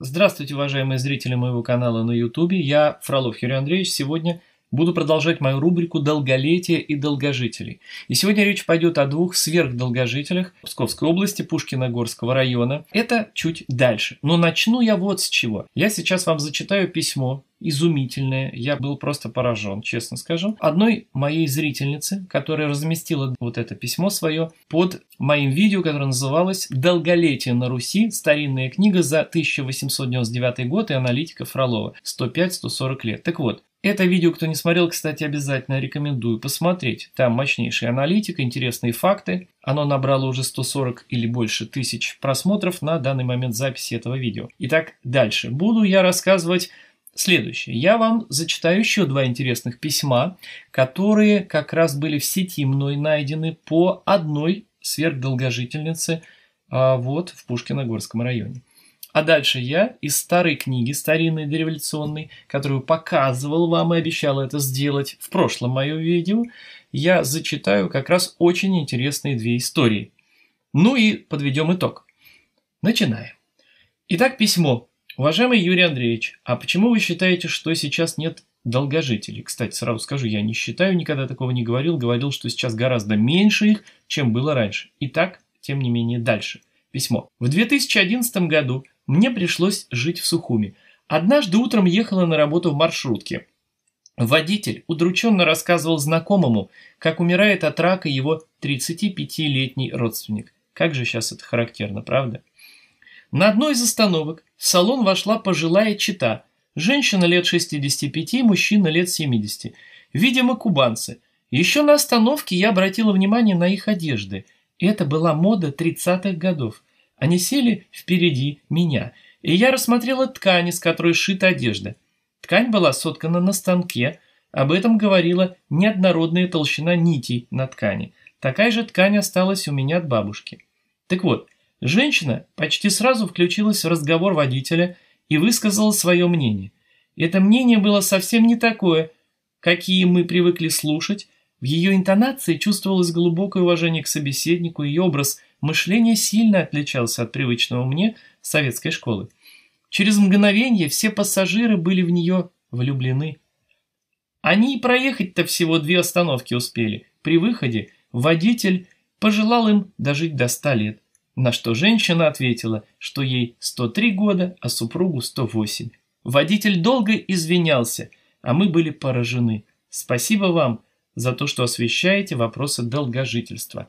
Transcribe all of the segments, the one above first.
Здравствуйте, уважаемые зрители моего канала на YouTube. Я Фролов Юрий Андреевич. Сегодня буду продолжать мою рубрику «Долголетие и долгожителей». И сегодня речь пойдет о двух сверхдолгожителях Псковской области, Пушкиногорского района. Это чуть дальше. Но начну я вот с чего. Я сейчас вам зачитаю письмо изумительное. Я был просто поражен, честно скажу. Одной моей зрительницы, которая разместила вот это письмо свое под моим видео, которое называлось «Долголетие на Руси. Старинная книга за 1899 год и аналитика Фролова. 105-140 лет». Так вот, это видео, кто не смотрел, кстати, обязательно рекомендую посмотреть. Там мощнейшая аналитика, интересные факты. Оно набрало уже 140 или больше тысяч просмотров на данный момент записи этого видео. Итак, дальше. Буду я рассказывать следующее. Я вам зачитаю еще два интересных письма, которые как раз были в сети мной найдены по одной сверхдолгожительнице а, вот в Пушкиногорском районе. А дальше я из старой книги, старинной дореволюционной, которую показывал вам и обещал это сделать в прошлом моем видео, я зачитаю как раз очень интересные две истории. Ну и подведем итог. Начинаем. Итак, письмо Уважаемый Юрий Андреевич, а почему вы считаете, что сейчас нет долгожителей? Кстати, сразу скажу, я не считаю, никогда такого не говорил. Говорил, что сейчас гораздо меньше их, чем было раньше. Итак, тем не менее, дальше. Письмо. В 2011 году мне пришлось жить в Сухуми. Однажды утром ехала на работу в маршрутке. Водитель удрученно рассказывал знакомому, как умирает от рака его 35-летний родственник. Как же сейчас это характерно, правда? На одной из остановок в салон вошла пожилая чита, женщина лет 65, мужчина лет 70, видимо, кубанцы. Еще на остановке я обратила внимание на их одежды. Это была мода 30-х годов. Они сели впереди меня, и я рассмотрела ткани, из которой шита одежда. Ткань была соткана на станке, об этом говорила неоднородная толщина нитей на ткани. Такая же ткань осталась у меня от бабушки. Так вот, Женщина почти сразу включилась в разговор водителя и высказала свое мнение. Это мнение было совсем не такое, какие мы привыкли слушать. В ее интонации чувствовалось глубокое уважение к собеседнику, и образ мышления сильно отличался от привычного мне советской школы. Через мгновение все пассажиры были в нее влюблены. Они и проехать-то всего две остановки успели. При выходе водитель пожелал им дожить до ста лет на что женщина ответила, что ей 103 года, а супругу 108. Водитель долго извинялся, а мы были поражены. Спасибо вам за то, что освещаете вопросы долгожительства.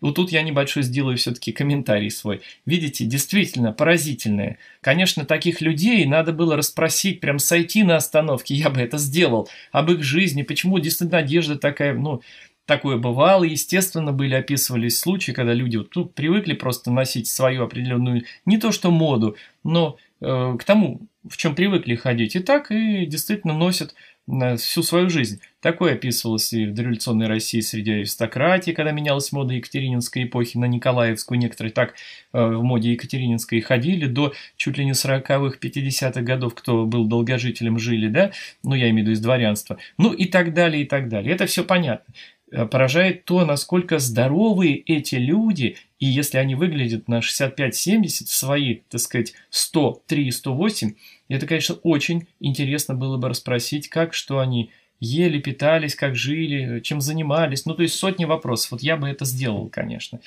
Ну, тут я небольшой сделаю все-таки комментарий свой. Видите, действительно поразительное. Конечно, таких людей надо было расспросить, прям сойти на остановке, я бы это сделал, об их жизни, почему действительно одежда такая, ну, Такое бывало, естественно, были описывались случаи, когда люди вот, ну, привыкли просто носить свою определенную, не то что моду, но э, к тому, в чем привыкли ходить и так, и действительно носят э, всю свою жизнь. Такое описывалось и в дореволюционной России среди аристократии, когда менялась мода Екатерининской эпохи на Николаевскую. Некоторые так э, в моде Екатерининской ходили до чуть ли не 40-х, 50-х годов, кто был долгожителем, жили, да? Ну, я имею в виду из дворянства. Ну, и так далее, и так далее. Это все понятно. Э, поражает то, насколько здоровые эти люди, и если они выглядят на 65-70, свои, так сказать, 103 108, это, конечно, очень интересно было бы расспросить, как, что они ели, питались, как жили, чем занимались. Ну, то есть сотни вопросов. Вот я бы это сделал, конечно.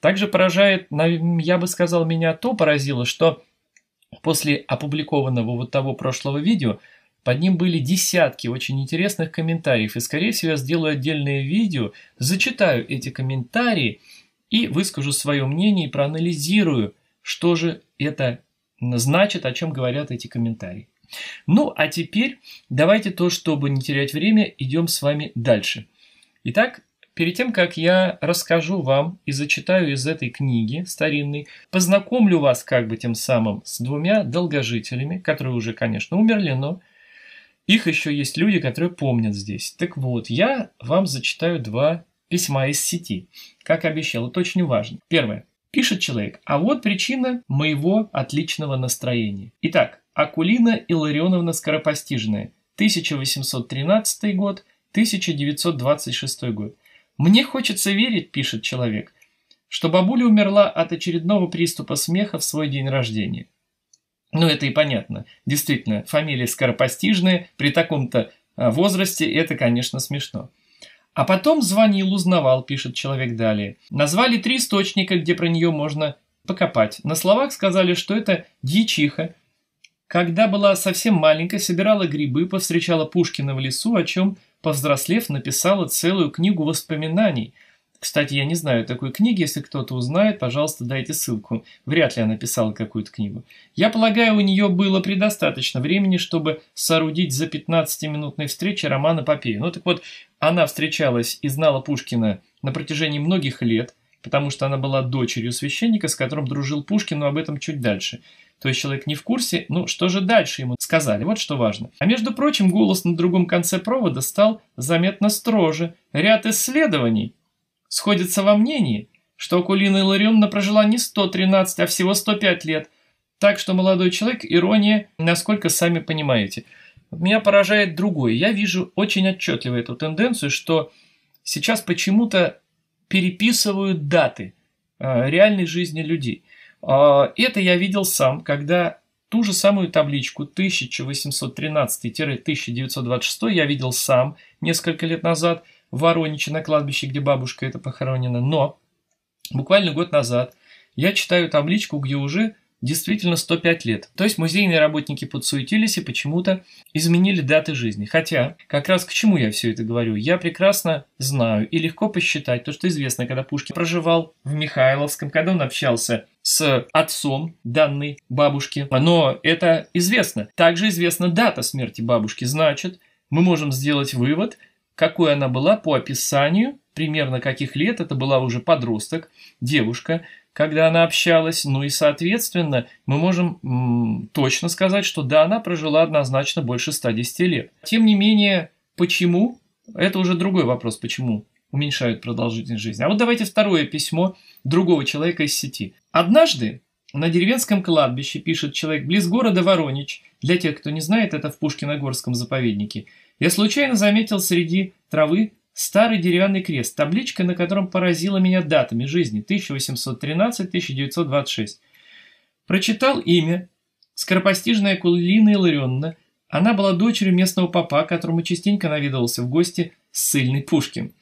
Также поражает, я бы сказал, меня то поразило, что после опубликованного вот того прошлого видео – под ним были десятки очень интересных комментариев, и, скорее всего, я сделаю отдельное видео, зачитаю эти комментарии и выскажу свое мнение и проанализирую, что же это значит, о чем говорят эти комментарии. Ну, а теперь давайте то, чтобы не терять время, идем с вами дальше. Итак, перед тем, как я расскажу вам и зачитаю из этой книги старинной, познакомлю вас как бы тем самым с двумя долгожителями, которые уже, конечно, умерли, но их еще есть люди, которые помнят здесь. Так вот, я вам зачитаю два письма из сети. Как обещал, это очень важно. Первое. Пишет человек, а вот причина моего отличного настроения. Итак, Акулина Илларионовна Скоропостижная, 1813 год, 1926 год. «Мне хочется верить», – пишет человек, – «что бабуля умерла от очередного приступа смеха в свой день рождения. Ну, это и понятно. Действительно, фамилии скоропостижные, при таком-то а, возрасте это, конечно, смешно. А потом звонил, узнавал, пишет человек далее. Назвали три источника, где про нее можно покопать. На словах сказали, что это дичиха. Когда была совсем маленькая, собирала грибы, повстречала Пушкина в лесу, о чем, повзрослев, написала целую книгу воспоминаний – кстати, я не знаю такой книги, если кто-то узнает, пожалуйста, дайте ссылку. Вряд ли она писала какую-то книгу. Я полагаю, у нее было предостаточно времени, чтобы соорудить за 15-минутной встречи роман эпопею. Ну так вот, она встречалась и знала Пушкина на протяжении многих лет, потому что она была дочерью священника, с которым дружил Пушкин, но об этом чуть дальше. То есть человек не в курсе, ну что же дальше ему сказали, вот что важно. А между прочим, голос на другом конце провода стал заметно строже. Ряд исследований сходятся во мнении, что Акулина Илларионовна прожила не 113, а всего 105 лет. Так что, молодой человек, ирония, насколько сами понимаете. Меня поражает другое. Я вижу очень отчетливо эту тенденцию, что сейчас почему-то переписывают даты а, реальной жизни людей. А, это я видел сам, когда ту же самую табличку 1813-1926 я видел сам несколько лет назад – в Ворониче на кладбище, где бабушка это похоронена. Но буквально год назад я читаю табличку, где уже действительно 105 лет. То есть музейные работники подсуетились и почему-то изменили даты жизни. Хотя, как раз к чему я все это говорю, я прекрасно знаю и легко посчитать то, что известно, когда Пушкин проживал в Михайловском, когда он общался с отцом данной бабушки. Но это известно. Также известна дата смерти бабушки. Значит, мы можем сделать вывод – какой она была по описанию, примерно каких лет, это была уже подросток, девушка, когда она общалась, ну и, соответственно, мы можем м, точно сказать, что да, она прожила однозначно больше 110 лет. Тем не менее, почему? Это уже другой вопрос, почему уменьшают продолжительность жизни. А вот давайте второе письмо другого человека из сети. Однажды на деревенском кладбище, пишет человек, близ города Воронич, для тех, кто не знает, это в Пушкиногорском заповеднике – я случайно заметил среди травы старый деревянный крест, табличка на котором поразила меня датами жизни 1813-1926. Прочитал имя, скоропостижная Кулина Илларионовна. Она была дочерью местного папа, которому частенько навидывался в гости ссыльный Пушкин.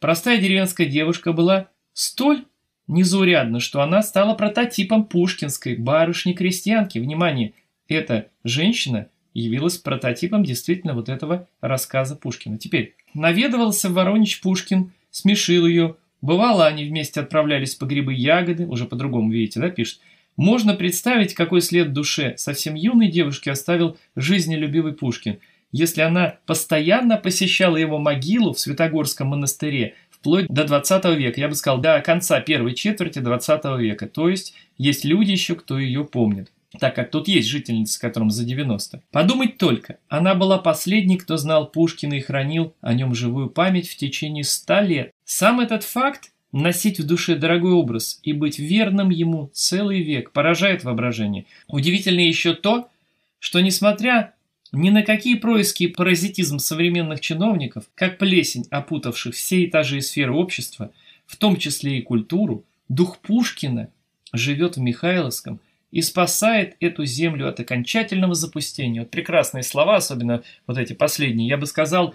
Простая деревенская девушка была столь незаурядна, что она стала прототипом пушкинской барышни-крестьянки. Внимание, эта женщина явилась прототипом действительно вот этого рассказа Пушкина. Теперь, наведывался в Воронич Пушкин, смешил ее, бывало, они вместе отправлялись по грибы ягоды, уже по-другому, видите, да, пишет. Можно представить, какой след душе совсем юной девушки оставил жизнелюбивый Пушкин, если она постоянно посещала его могилу в Святогорском монастыре вплоть до 20 века, я бы сказал, до конца первой четверти 20 века, то есть есть люди еще, кто ее помнит так как тут есть жительница, которым за 90. Подумать только, она была последней, кто знал Пушкина и хранил о нем живую память в течение 100 лет. Сам этот факт Носить в душе дорогой образ и быть верным ему целый век поражает воображение. Удивительно еще то, что несмотря ни на какие происки и паразитизм современных чиновников, как плесень, опутавших все этажи и сферы общества, в том числе и культуру, дух Пушкина живет в Михайловском – и спасает эту землю от окончательного запустения. Вот прекрасные слова, особенно вот эти последние, я бы сказал,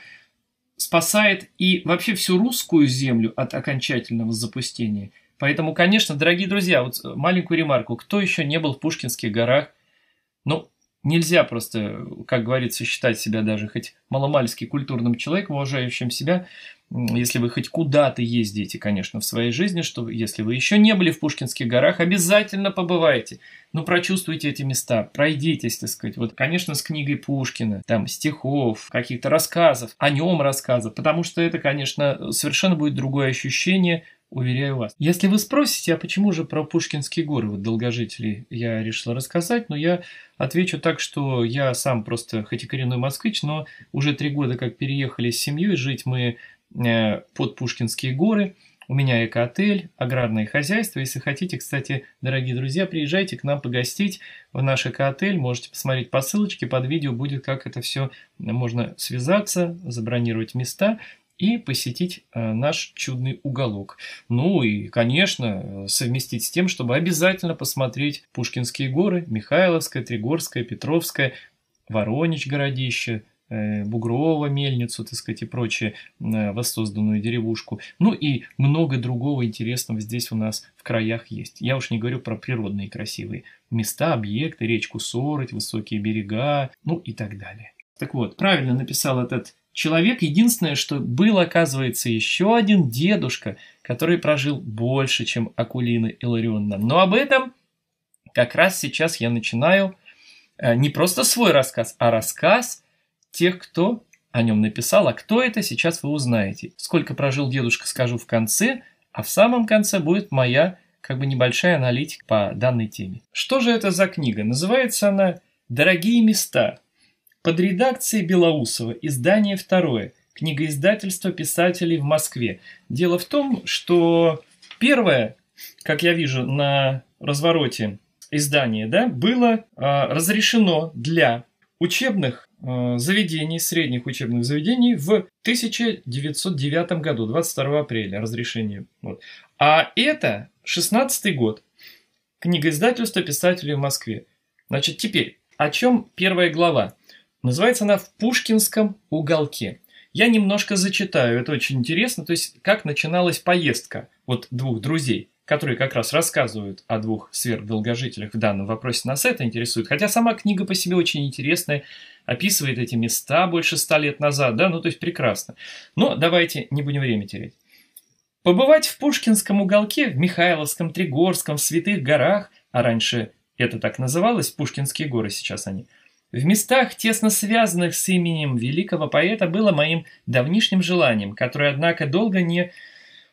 спасает и вообще всю русскую землю от окончательного запустения. Поэтому, конечно, дорогие друзья, вот маленькую ремарку. Кто еще не был в Пушкинских горах? Ну, Нельзя просто, как говорится, считать себя даже хоть маломальски культурным человеком, уважающим себя, если вы хоть куда-то ездите, конечно, в своей жизни, что если вы еще не были в Пушкинских горах, обязательно побывайте. Ну, прочувствуйте эти места, пройдитесь, так сказать. Вот, конечно, с книгой Пушкина, там, стихов, каких-то рассказов, о нем рассказов, потому что это, конечно, совершенно будет другое ощущение – уверяю вас. Если вы спросите, а почему же про Пушкинские горы вот долгожителей я решила рассказать, но я отвечу так, что я сам просто, хоть и коренной москвич, но уже три года как переехали с семьей, жить мы э, под Пушкинские горы. У меня эко-отель, аграрное хозяйство. Если хотите, кстати, дорогие друзья, приезжайте к нам погостить в наш эко-отель. Можете посмотреть по ссылочке, под видео будет, как это все можно связаться, забронировать места и посетить э, наш чудный уголок. Ну и, конечно, э, совместить с тем, чтобы обязательно посмотреть Пушкинские горы, Михайловское, Тригорское, Петровское, Воронич городище, э, Бугрово, мельницу, так сказать, и прочее, воссозданную деревушку. Ну и много другого интересного здесь у нас в краях есть. Я уж не говорю про природные красивые места, объекты, речку Сороть, высокие берега, ну и так далее. Так вот, правильно написал этот человек единственное, что был, оказывается, еще один дедушка, который прожил больше, чем Акулина Илларионовна. Но об этом как раз сейчас я начинаю э, не просто свой рассказ, а рассказ тех, кто о нем написал. А кто это, сейчас вы узнаете. Сколько прожил дедушка, скажу в конце, а в самом конце будет моя как бы небольшая аналитика по данной теме. Что же это за книга? Называется она «Дорогие места. Под редакцией Белоусова, издание второе, книгоиздательство писателей в Москве. Дело в том, что первое, как я вижу на развороте издания, да, было э, разрешено для учебных э, заведений, средних учебных заведений в 1909 году, 22 апреля разрешение. Вот. А это 16 год. Книгоиздательство писателей в Москве. Значит, теперь, о чем первая глава? Называется она «В пушкинском уголке». Я немножко зачитаю, это очень интересно, то есть как начиналась поездка вот двух друзей, которые как раз рассказывают о двух сверхдолгожителях в данном вопросе. Нас это интересует, хотя сама книга по себе очень интересная, описывает эти места больше ста лет назад, да, ну то есть прекрасно. Но давайте не будем время терять. Побывать в Пушкинском уголке, в Михайловском, Тригорском, в Святых горах, а раньше это так называлось, Пушкинские горы сейчас они – в местах, тесно связанных с именем великого поэта, было моим давнишним желанием, которое, однако, долго не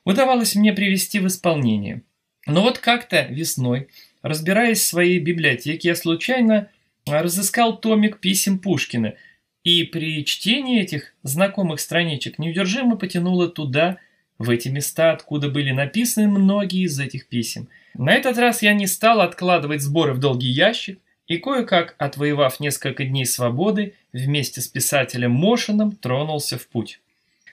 удавалось мне привести в исполнение. Но вот как-то весной, разбираясь в своей библиотеке, я случайно а, разыскал томик писем Пушкина, и при чтении этих знакомых страничек неудержимо потянуло туда, в эти места, откуда были написаны многие из этих писем. На этот раз я не стал откладывать сборы в долгий ящик, и кое-как, отвоевав несколько дней свободы, вместе с писателем Мошином тронулся в путь.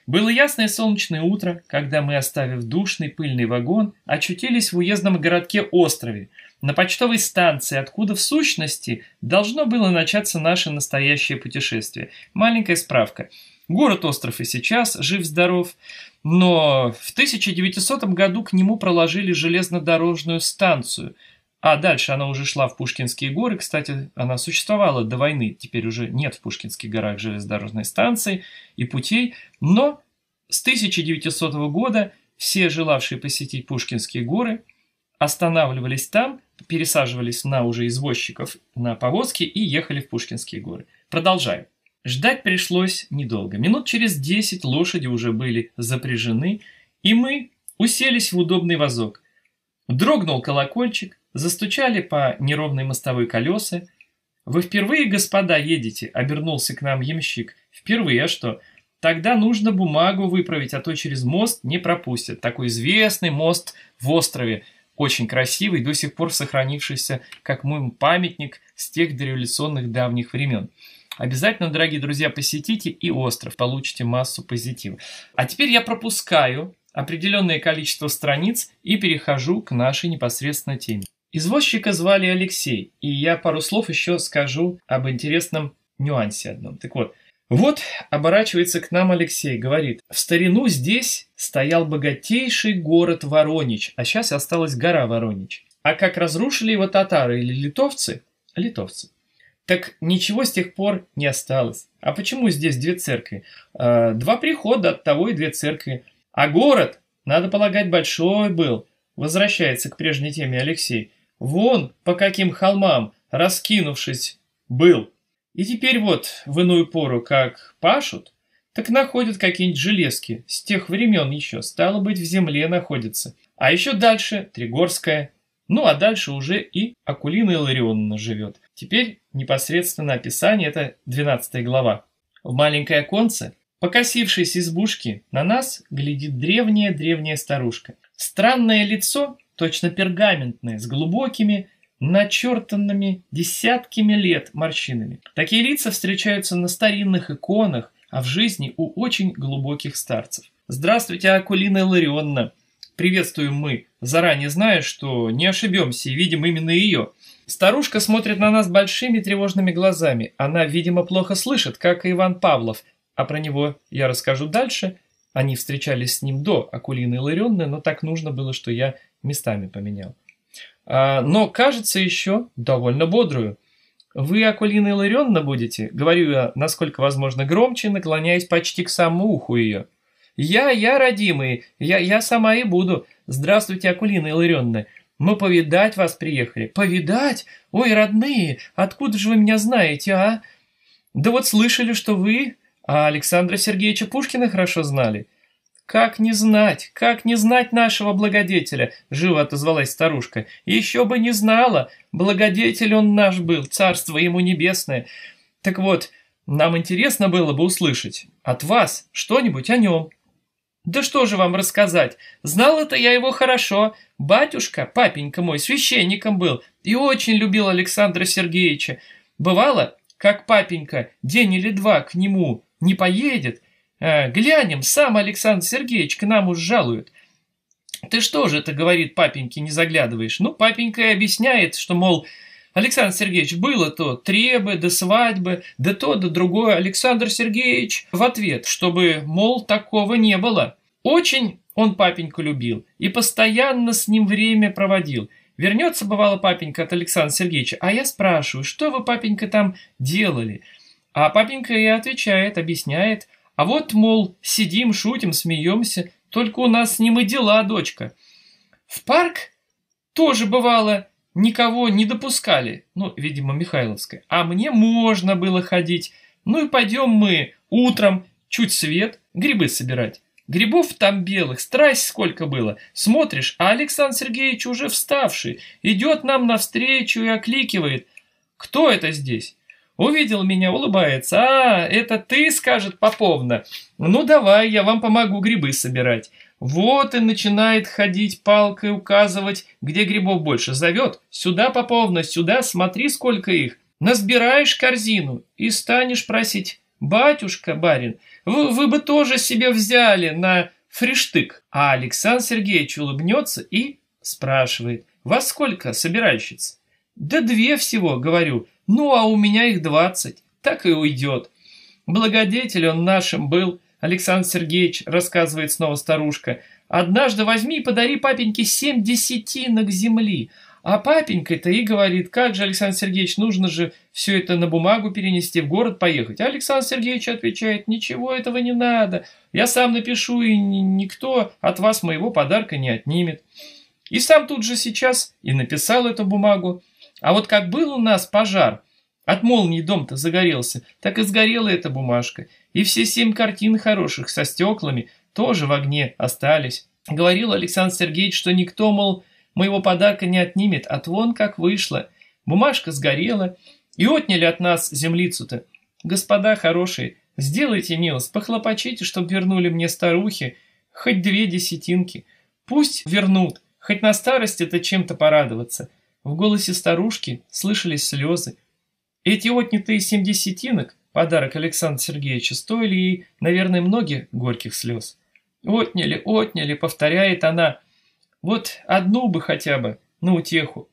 Было ясное солнечное утро, когда мы, оставив душный пыльный вагон, очутились в уездном городке Острове, на почтовой станции, откуда в сущности должно было начаться наше настоящее путешествие. Маленькая справка. Город Остров и сейчас жив-здоров, но в 1900 году к нему проложили железнодорожную станцию – а дальше она уже шла в Пушкинские горы. Кстати, она существовала до войны. Теперь уже нет в Пушкинских горах железнодорожной станции и путей. Но с 1900 года все желавшие посетить Пушкинские горы останавливались там, пересаживались на уже извозчиков на повозки и ехали в Пушкинские горы. Продолжаю. Ждать пришлось недолго. Минут через 10 лошади уже были запряжены, и мы уселись в удобный вазок. Дрогнул колокольчик, Застучали по неровной мостовой колеса. «Вы впервые, господа, едете?» — обернулся к нам ямщик. «Впервые, а что?» «Тогда нужно бумагу выправить, а то через мост не пропустят. Такой известный мост в острове, очень красивый, до сих пор сохранившийся, как мой памятник с тех дореволюционных давних времен». Обязательно, дорогие друзья, посетите и остров, получите массу позитива. А теперь я пропускаю определенное количество страниц и перехожу к нашей непосредственно теме. Извозчика звали Алексей, и я пару слов еще скажу об интересном нюансе одном. Так вот, вот оборачивается к нам Алексей, говорит, в старину здесь стоял богатейший город Воронич, а сейчас осталась гора Воронич. А как разрушили его татары или литовцы? Литовцы. Так ничего с тех пор не осталось. А почему здесь две церкви? А, два прихода от того и две церкви. А город, надо полагать, большой был. Возвращается к прежней теме Алексей. Вон по каким холмам, раскинувшись, был. И теперь вот в иную пору как пашут, так находят какие-нибудь железки. С тех времен еще, стало быть, в земле находится. А еще дальше Тригорская. Ну, а дальше уже и Акулина Илларионовна живет. Теперь непосредственно описание, это 12 глава. В маленькое оконце, покосившись избушки, на нас глядит древняя-древняя старушка. Странное лицо точно пергаментные, с глубокими, начертанными десятками лет морщинами. Такие лица встречаются на старинных иконах, а в жизни у очень глубоких старцев. Здравствуйте, Акулина Ларионна. Приветствуем мы, заранее зная, что не ошибемся и видим именно ее. Старушка смотрит на нас большими тревожными глазами. Она, видимо, плохо слышит, как и Иван Павлов. А про него я расскажу дальше. Они встречались с ним до Акулины Ларионны, но так нужно было, что я местами поменял. А, но, кажется, еще довольно бодрую. «Вы, Акулина Илларионовна, будете?» — говорю я, насколько возможно, громче, наклоняясь почти к самому уху ее. «Я, я, родимые, я, я сама и буду. Здравствуйте, Акулина Илларионовна. Мы повидать вас приехали». «Повидать? Ой, родные, откуда же вы меня знаете, а?» «Да вот слышали, что вы а Александра Сергеевича Пушкина хорошо знали. «Как не знать, как не знать нашего благодетеля?» – живо отозвалась старушка. «Еще бы не знала! Благодетель он наш был, царство ему небесное! Так вот, нам интересно было бы услышать от вас что-нибудь о нем». «Да что же вам рассказать? Знал это я его хорошо. Батюшка, папенька мой, священником был и очень любил Александра Сергеевича. Бывало, как папенька день или два к нему не поедет, Э, глянем, сам Александр Сергеевич к нам уж жалует. Ты что же это, говорит папеньке, не заглядываешь? Ну, папенька и объясняет, что, мол, Александр Сергеевич, было то требы до свадьбы, да то, да другое. Александр Сергеевич в ответ, чтобы, мол, такого не было. Очень он папеньку любил и постоянно с ним время проводил. Вернется, бывало, папенька от Александра Сергеевича, а я спрашиваю, что вы, папенька, там делали? А папенька и отвечает, объясняет – а вот, мол, сидим, шутим, смеемся, только у нас с ним и дела, дочка. В парк тоже бывало, никого не допускали, ну, видимо, Михайловской. А мне можно было ходить. Ну и пойдем мы утром, чуть свет, грибы собирать. Грибов там белых, страсть сколько было. Смотришь, а Александр Сергеевич уже вставший, идет нам навстречу и окликивает. Кто это здесь? Увидел меня, улыбается. «А, это ты?» — скажет Поповна. «Ну давай, я вам помогу грибы собирать». Вот и начинает ходить палкой, указывать, где грибов больше. Зовет «Сюда, Поповна, сюда, смотри, сколько их». Насбираешь корзину и станешь просить «Батюшка, барин, вы, вы бы тоже себе взяли на фриштык». А Александр Сергеевич улыбнется и спрашивает «Во сколько собиральщиц?» «Да две всего», — говорю, — ну, а у меня их двадцать, так и уйдет. Благодетель он нашим был, Александр Сергеевич, рассказывает снова старушка. Однажды возьми и подари папеньке семь десятинок земли. А папенька-то и говорит, как же, Александр Сергеевич, нужно же все это на бумагу перенести, в город поехать. А Александр Сергеевич отвечает, ничего этого не надо, я сам напишу, и никто от вас моего подарка не отнимет. И сам тут же сейчас и написал эту бумагу. А вот как был у нас пожар, от молнии дом-то загорелся, так и сгорела эта бумажка. И все семь картин хороших со стеклами тоже в огне остались. Говорил Александр Сергеевич, что никто, мол, моего подарка не отнимет, а вон как вышло. Бумажка сгорела, и отняли от нас землицу-то. Господа хорошие, сделайте милость, похлопочите, чтоб вернули мне старухи хоть две десятинки. Пусть вернут, Хоть на старость это чем-то порадоваться. В голосе старушки слышались слезы. Эти отнятые семь десятинок, подарок Александра Сергеевича, стоили ей, наверное, многих горьких слез. «Отняли, отняли», — повторяет она. «Вот одну бы хотя бы, на утеху».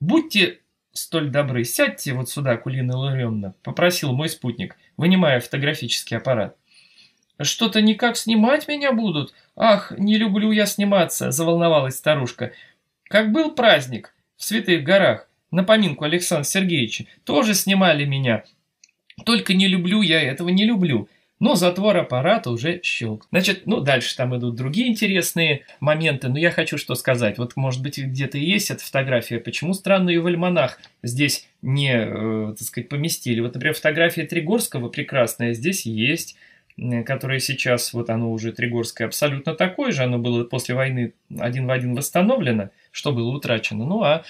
«Будьте столь добры, сядьте вот сюда, Кулина Ларионовна», — попросил мой спутник, вынимая фотографический аппарат. «Что-то никак снимать меня будут», «Ах, не люблю я сниматься», — заволновалась старушка. «Как был праздник в Святых горах, на поминку Александра Сергеевича, тоже снимали меня. Только не люблю я этого, не люблю». Но затвор аппарата уже щелк. Значит, ну дальше там идут другие интересные моменты, но я хочу что сказать. Вот, может быть, где-то и есть эта фотография. Почему странную в альманах здесь не, э, так сказать, поместили? Вот, например, фотография Тригорского прекрасная здесь есть которое сейчас, вот оно уже Тригорское, абсолютно такое же, оно было после войны один в один восстановлено, что было утрачено. Ну а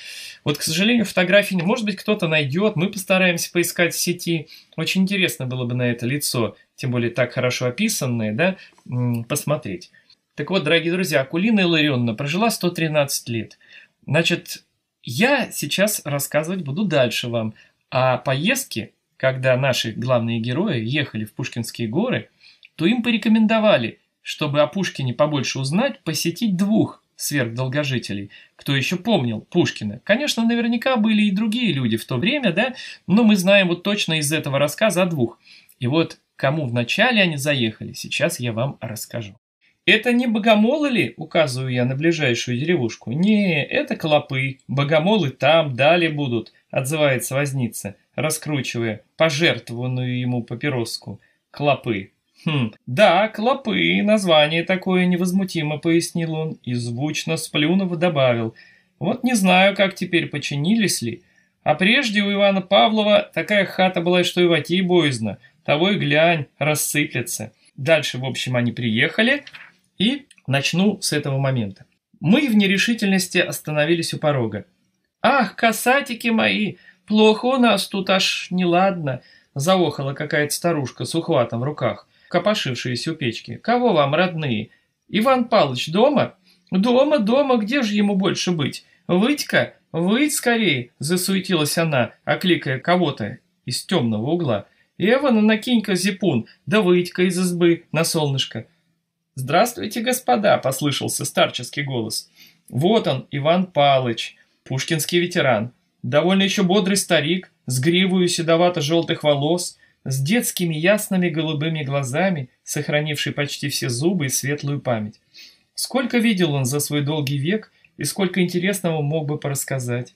вот, к сожалению, фотографии не, может быть, кто-то найдет, мы постараемся поискать в сети. Очень интересно было бы на это лицо, тем более так хорошо описанное, да, посмотреть. Так вот, дорогие друзья, Акулина Илларионовна прожила 113 лет. Значит, я сейчас рассказывать буду дальше вам о поездке, когда наши главные герои ехали в Пушкинские горы – то им порекомендовали, чтобы о Пушкине побольше узнать, посетить двух сверхдолгожителей. Кто еще помнил Пушкина? Конечно, наверняка были и другие люди в то время, да, но мы знаем вот точно из этого рассказа о двух. И вот кому вначале они заехали, сейчас я вам расскажу. Это не богомолы ли, указываю я на ближайшую деревушку? Не, это клопы. Богомолы там, далее будут, отзывается возница, раскручивая пожертвованную ему папироску. Клопы. Хм, да, клопы, название такое невозмутимо пояснил он и звучно сплюнув добавил. Вот не знаю, как теперь, починились ли. А прежде у Ивана Павлова такая хата была, что и войти боязно. Того и глянь, рассыплется. Дальше, в общем, они приехали. И начну с этого момента. Мы в нерешительности остановились у порога. «Ах, касатики мои! Плохо у нас тут аж неладно!» Заохала какая-то старушка с ухватом в руках копошившиеся у печки. «Кого вам, родные? Иван Палыч дома? Дома, дома, где же ему больше быть? Вытька, выть скорее!» – засуетилась она, окликая кого-то из темного угла. «Эвана, накинь-ка зипун, да вытька из избы на солнышко!» «Здравствуйте, господа!» – послышался старческий голос. «Вот он, Иван Палыч, пушкинский ветеран, довольно еще бодрый старик, с гривою седовато-желтых волос – с детскими ясными голубыми глазами, сохранивший почти все зубы и светлую память. Сколько видел он за свой долгий век и сколько интересного мог бы порассказать.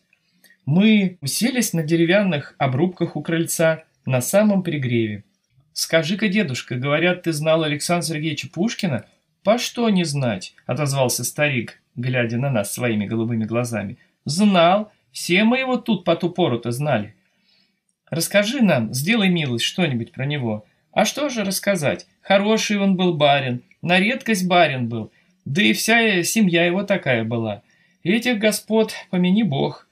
Мы уселись на деревянных обрубках у крыльца на самом пригреве. «Скажи-ка, дедушка, говорят, ты знал Александра Сергеевича Пушкина?» «По что не знать?» — отозвался старик, глядя на нас своими голубыми глазами. «Знал. Все мы его тут по ту пору-то знали. Расскажи нам, сделай милость, что-нибудь про него. А что же рассказать? Хороший он был барин, на редкость барин был, да и вся э, семья его такая была. Этих господ помяни бог.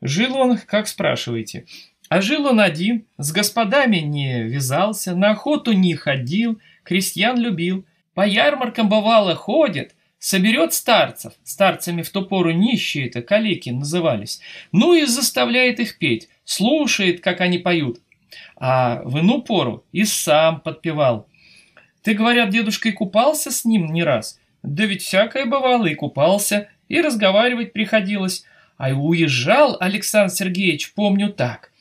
Жил он, как спрашиваете. А жил он один, с господами не вязался, на охоту не ходил, крестьян любил. По ярмаркам бывало ходит, соберет старцев, старцами в ту пору нищие-то, калеки назывались, ну и заставляет их петь слушает, как они поют, а в иную пору и сам подпевал. Ты, говорят, дедушка и купался с ним не раз. Да ведь всякое бывало, и купался, и разговаривать приходилось. А уезжал Александр Сергеевич, помню так.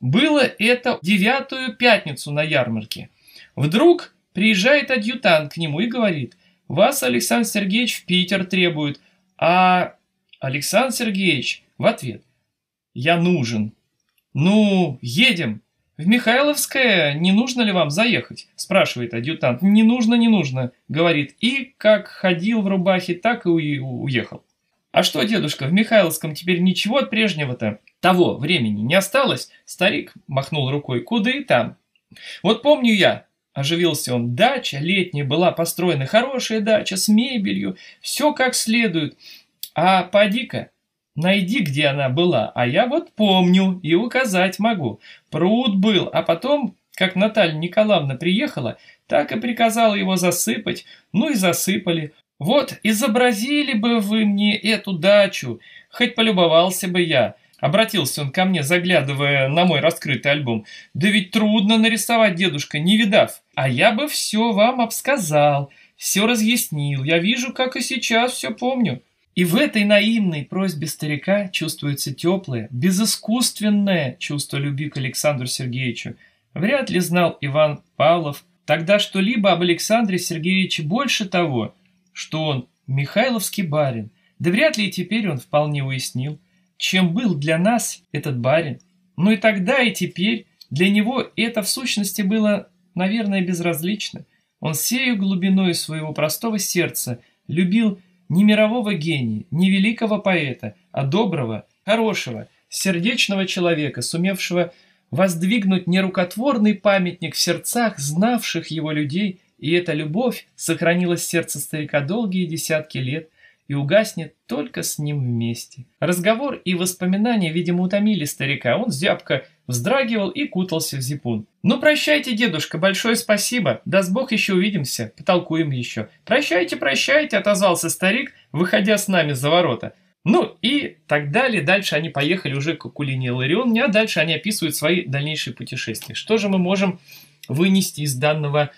Было это девятую пятницу на ярмарке. Вдруг приезжает адъютант к нему и говорит, «Вас Александр Сергеевич в Питер требует». А Александр Сергеевич в ответ, «Я нужен». «Ну, едем. В Михайловское не нужно ли вам заехать?» – спрашивает адъютант. «Не нужно, не нужно», – говорит. И как ходил в рубахе, так и уехал. «А что, дедушка, в Михайловском теперь ничего от прежнего-то? Того времени не осталось?» Старик махнул рукой. «Куда и там?» «Вот помню я, Оживился он. Дача летняя была построена, хорошая дача, с мебелью, все как следует. А поди-ка, Найди, где она была, а я вот помню и указать могу. Пруд был, а потом, как Наталья Николаевна приехала, так и приказала его засыпать, ну и засыпали. Вот, изобразили бы вы мне эту дачу, хоть полюбовался бы я». Обратился он ко мне, заглядывая на мой раскрытый альбом. «Да ведь трудно нарисовать, дедушка, не видав. А я бы все вам обсказал, все разъяснил. Я вижу, как и сейчас все помню». И в этой наивной просьбе старика чувствуется теплое, безыскусственное чувство любви к Александру Сергеевичу. Вряд ли знал Иван Павлов тогда что-либо об Александре Сергеевиче больше того, что он Михайловский барин. Да вряд ли и теперь он вполне уяснил, чем был для нас этот барин. Но ну и тогда, и теперь для него это в сущности было, наверное, безразлично. Он сею глубиной своего простого сердца любил не мирового гения, не великого поэта, а доброго, хорошего, сердечного человека, сумевшего воздвигнуть нерукотворный памятник в сердцах знавших его людей, и эта любовь сохранилась в сердце старика долгие десятки лет и угаснет только с ним вместе. Разговор и воспоминания, видимо, утомили старика. Он зябко вздрагивал и кутался в зипун. «Ну, прощайте, дедушка, большое спасибо. Даст Бог, еще увидимся, потолкуем еще». «Прощайте, прощайте», — отозвался старик, выходя с нами за ворота. Ну и так далее. Дальше они поехали уже к Кулине Ларионне, а дальше они описывают свои дальнейшие путешествия. Что же мы можем вынести из данного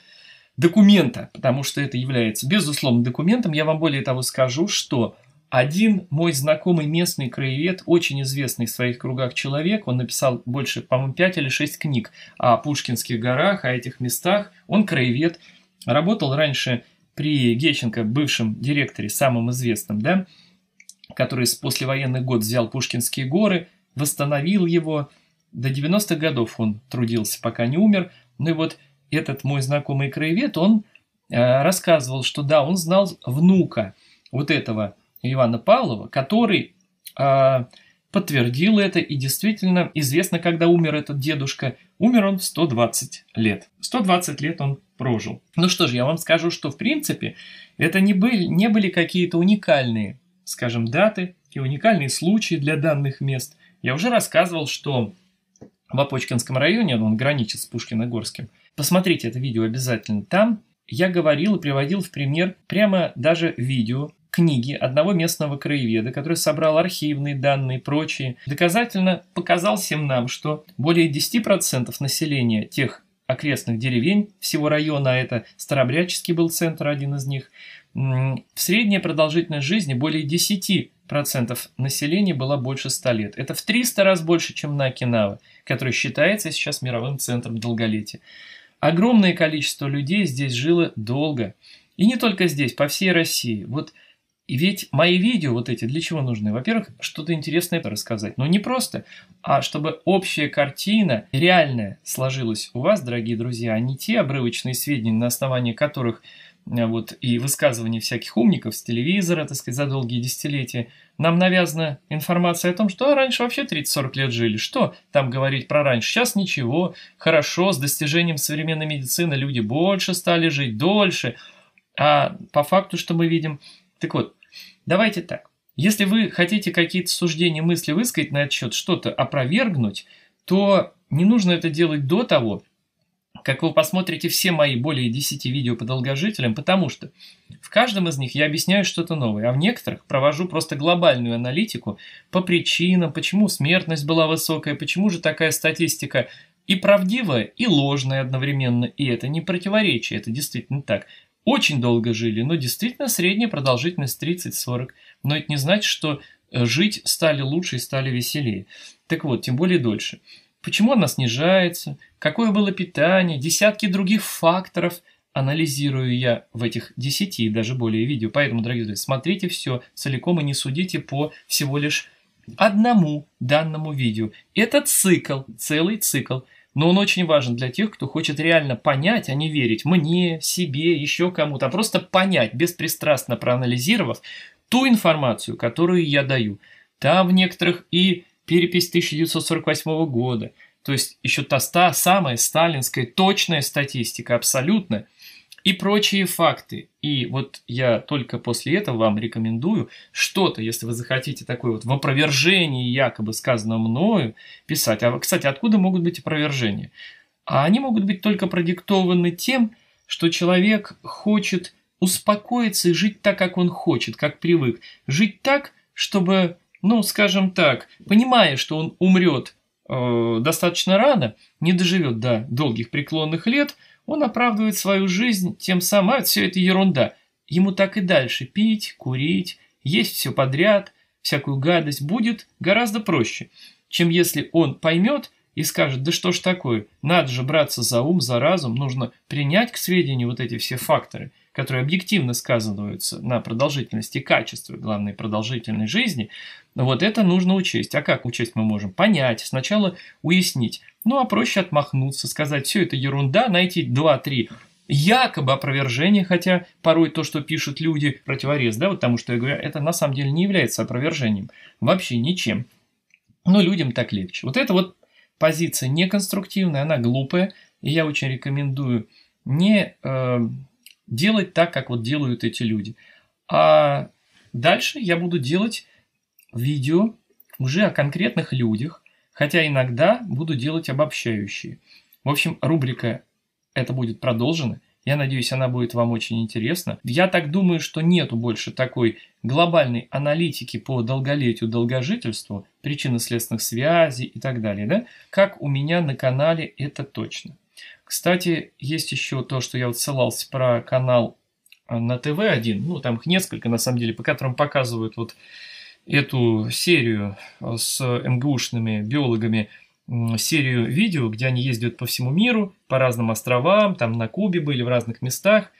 документа? Потому что это является, безусловным документом. Я вам более того скажу, что один мой знакомый местный краевед, очень известный в своих кругах человек, он написал больше, по-моему, 5 или 6 книг о Пушкинских горах, о этих местах. Он краевед, работал раньше при Геченко, бывшем директоре, самым известным, да, который с послевоенных год взял Пушкинские горы, восстановил его. До 90-х годов он трудился, пока не умер. Ну и вот этот мой знакомый краевед, он э, рассказывал, что да, он знал внука вот этого Ивана Павлова, который э, подтвердил это, и действительно известно, когда умер этот дедушка. Умер он в 120 лет. 120 лет он прожил. Ну что же, я вам скажу, что в принципе это не были, не были какие-то уникальные, скажем, даты и уникальные случаи для данных мест. Я уже рассказывал, что в Опочкинском районе, он граничит с Пушкиногорским. Посмотрите это видео обязательно. Там я говорил и приводил в пример прямо даже видео книги одного местного краеведа, который собрал архивные данные и прочие, доказательно показал всем нам, что более 10% населения тех окрестных деревень всего района, а это Старобряческий был центр, один из них, в средняя продолжительность жизни более 10% населения была больше 100 лет. Это в 300 раз больше, чем на Окинава, который считается сейчас мировым центром долголетия. Огромное количество людей здесь жило долго. И не только здесь, по всей России. Вот и ведь мои видео вот эти для чего нужны? Во-первых, что-то интересное рассказать. Но не просто, а чтобы общая картина реальная сложилась у вас, дорогие друзья, а не те обрывочные сведения, на основании которых э, вот, и высказывания всяких умников с телевизора, так сказать, за долгие десятилетия, нам навязана информация о том, что а, раньше вообще 30-40 лет жили, что там говорить про раньше, сейчас ничего, хорошо, с достижением современной медицины люди больше стали жить, дольше, а по факту, что мы видим, так вот, Давайте так. Если вы хотите какие-то суждения, мысли высказать на этот счет, что-то опровергнуть, то не нужно это делать до того, как вы посмотрите все мои более 10 видео по долгожителям, потому что в каждом из них я объясняю что-то новое, а в некоторых провожу просто глобальную аналитику по причинам, почему смертность была высокая, почему же такая статистика и правдивая, и ложная одновременно, и это не противоречие, это действительно так очень долго жили, но действительно средняя продолжительность 30-40. Но это не значит, что э, жить стали лучше и стали веселее. Так вот, тем более дольше. Почему она снижается? Какое было питание? Десятки других факторов анализирую я в этих 10 и даже более видео. Поэтому, дорогие друзья, смотрите все целиком и не судите по всего лишь одному данному видео. Это цикл, целый цикл – но он очень важен для тех, кто хочет реально понять, а не верить мне, себе, еще кому-то, а просто понять, беспристрастно проанализировав ту информацию, которую я даю. Там в некоторых и перепись 1948 года, то есть еще та, та самая сталинская точная статистика, абсолютно – и прочие факты. И вот я только после этого вам рекомендую что-то, если вы захотите такое вот в опровержении якобы сказанного мною писать. А, кстати, откуда могут быть опровержения? А они могут быть только продиктованы тем, что человек хочет успокоиться и жить так, как он хочет, как привык. Жить так, чтобы, ну, скажем так, понимая, что он умрет э, достаточно рано, не доживет до долгих преклонных лет – он оправдывает свою жизнь, тем самым, а, все это ерунда. Ему так и дальше пить, курить, есть все подряд, всякую гадость будет гораздо проще, чем если он поймет и скажет, да что ж такое, надо же браться за ум, за разум, нужно принять к сведению вот эти все факторы – которые объективно сказываются на продолжительности качества главной продолжительной жизни, вот это нужно учесть. А как учесть мы можем? Понять, сначала уяснить. Ну а проще отмахнуться, сказать, все это ерунда, найти 2-3 якобы опровержения, хотя порой то, что пишут люди, противорез, да, вот тому, что я говорю, это на самом деле не является опровержением, вообще ничем. Но людям так легче. Вот это вот позиция неконструктивная, она глупая, и я очень рекомендую не э, делать так, как вот делают эти люди. А дальше я буду делать видео уже о конкретных людях, хотя иногда буду делать обобщающие. В общем, рубрика «Это будет продолжена. Я надеюсь, она будет вам очень интересна. Я так думаю, что нету больше такой глобальной аналитики по долголетию, долгожительству, причинно-следственных связей и так далее, да? Как у меня на канале это точно. Кстати, есть еще то, что я вот ссылался про канал э, на ТВ-1, ну, там их несколько, на самом деле, по которым показывают вот эту серию э, с МГУшными биологами, серию видео, где они ездят по всему миру, по разным островам, там на Кубе были, в разных местах,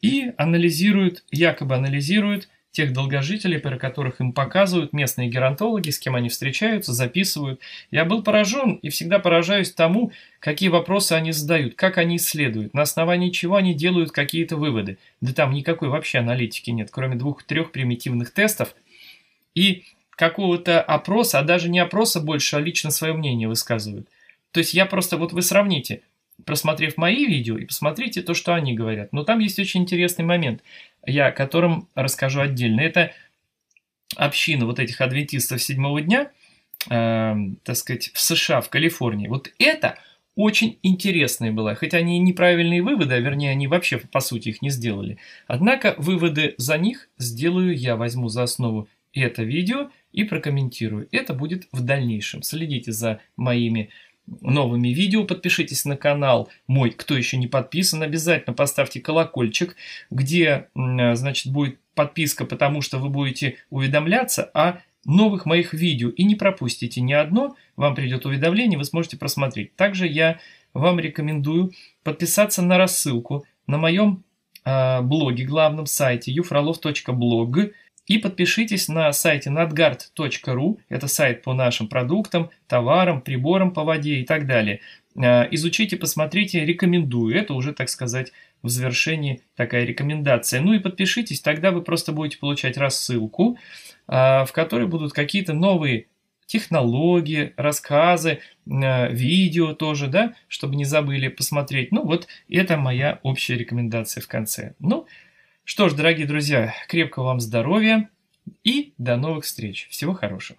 и анализируют, якобы анализируют тех долгожителей, про которых им показывают местные геронтологи, с кем они встречаются, записывают. Я был поражен и всегда поражаюсь тому, какие вопросы они задают, как они исследуют, на основании чего они делают какие-то выводы. Да там никакой вообще аналитики нет, кроме двух-трех примитивных тестов и какого-то опроса, а даже не опроса больше, а лично свое мнение высказывают. То есть я просто, вот вы сравните, просмотрев мои видео и посмотрите то, что они говорят. Но там есть очень интересный момент я о котором расскажу отдельно. Это община вот этих адвентистов седьмого дня, э, так сказать, в США, в Калифорнии. Вот это очень интересное было, хотя они неправильные выводы, а вернее они вообще по сути их не сделали. Однако выводы за них сделаю я, возьму за основу это видео и прокомментирую. Это будет в дальнейшем. Следите за моими новыми видео, подпишитесь на канал мой, кто еще не подписан, обязательно поставьте колокольчик, где, э, значит, будет подписка, потому что вы будете уведомляться о новых моих видео и не пропустите ни одно, вам придет уведомление, вы сможете просмотреть. Также я вам рекомендую подписаться на рассылку на моем э, блоге, главном сайте ufrolov.blog. И подпишитесь на сайте nadgard.ru, это сайт по нашим продуктам, товарам, приборам по воде и так далее. А, изучите, посмотрите, рекомендую. Это уже, так сказать, в завершении такая рекомендация. Ну и подпишитесь, тогда вы просто будете получать рассылку, а, в которой будут какие-то новые технологии, рассказы, а, видео тоже, да, чтобы не забыли посмотреть. Ну вот это моя общая рекомендация в конце. Ну, что ж, дорогие друзья, крепкого вам здоровья и до новых встреч. Всего хорошего.